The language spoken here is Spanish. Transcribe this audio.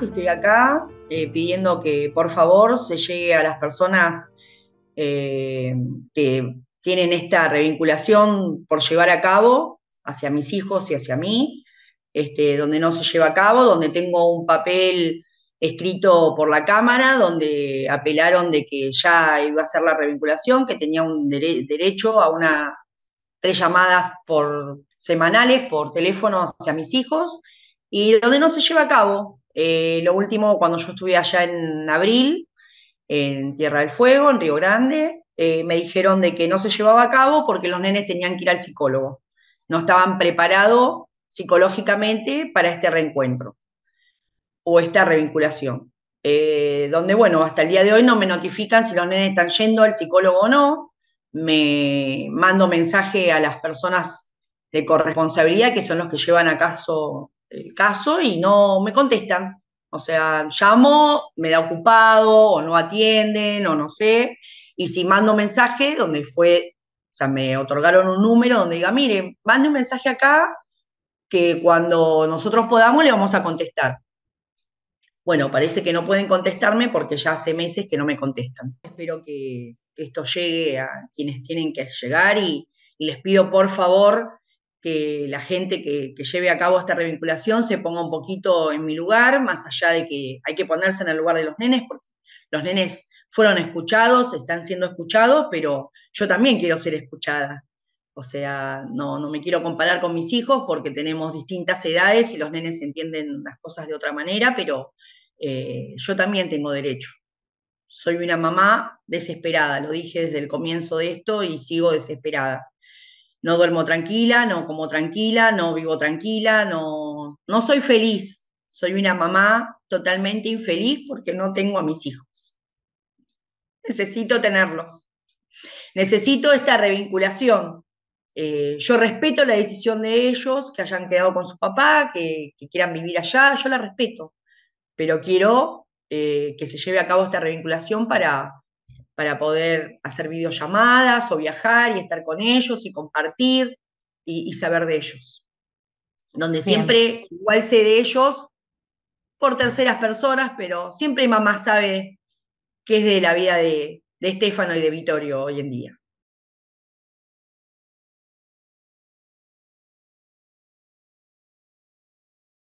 y estoy acá eh, pidiendo que por favor se llegue a las personas eh, que tienen esta revinculación por llevar a cabo hacia mis hijos y hacia mí, este, donde no se lleva a cabo, donde tengo un papel escrito por la Cámara, donde apelaron de que ya iba a ser la revinculación, que tenía un derecho a una tres llamadas por semanales por teléfono hacia mis hijos y donde no se lleva a cabo. Eh, lo último, cuando yo estuve allá en abril, en Tierra del Fuego, en Río Grande, eh, me dijeron de que no se llevaba a cabo porque los nenes tenían que ir al psicólogo. No estaban preparados psicológicamente para este reencuentro o esta revinculación. Eh, donde, bueno, hasta el día de hoy no me notifican si los nenes están yendo al psicólogo o no. Me mando mensaje a las personas de corresponsabilidad, que son los que llevan a caso el caso y no me contestan. O sea, llamo, me da ocupado o no atienden o no sé. Y si mando mensaje donde fue, o sea, me otorgaron un número donde diga, miren, mande un mensaje acá que cuando nosotros podamos le vamos a contestar. Bueno, parece que no pueden contestarme porque ya hace meses que no me contestan. Espero que, esto llegue a quienes tienen que llegar y les pido por favor que la gente que, lleve a cabo esta revinculación se ponga un poquito en mi lugar, más allá de que hay que ponerse en el lugar de los nenes, porque los nenes fueron escuchados, están siendo escuchados, pero yo también quiero ser escuchada. O sea, no, no me quiero comparar con mis hijos porque tenemos distintas edades y los nenes entienden las cosas de otra manera, pero eh, yo también tengo derecho. Soy una mamá desesperada, lo dije desde el comienzo de esto y sigo desesperada no duermo tranquila, no como tranquila, no vivo tranquila, no, no soy feliz. Soy una mamá totalmente infeliz porque no tengo a mis hijos. Necesito tenerlos. Necesito esta revinculación. Eh, yo respeto la decisión de ellos, que hayan quedado con su papá, que, quieran vivir allá, yo la respeto, pero quiero eh, que se lleve a cabo esta revinculación para, para poder hacer videollamadas o viajar y estar con ellos y compartir y, saber de ellos. Donde siempre, igual sé de ellos por terceras personas, pero siempre mamá sabe qué es de la vida de, de Estefano y de Vittorio hoy en día.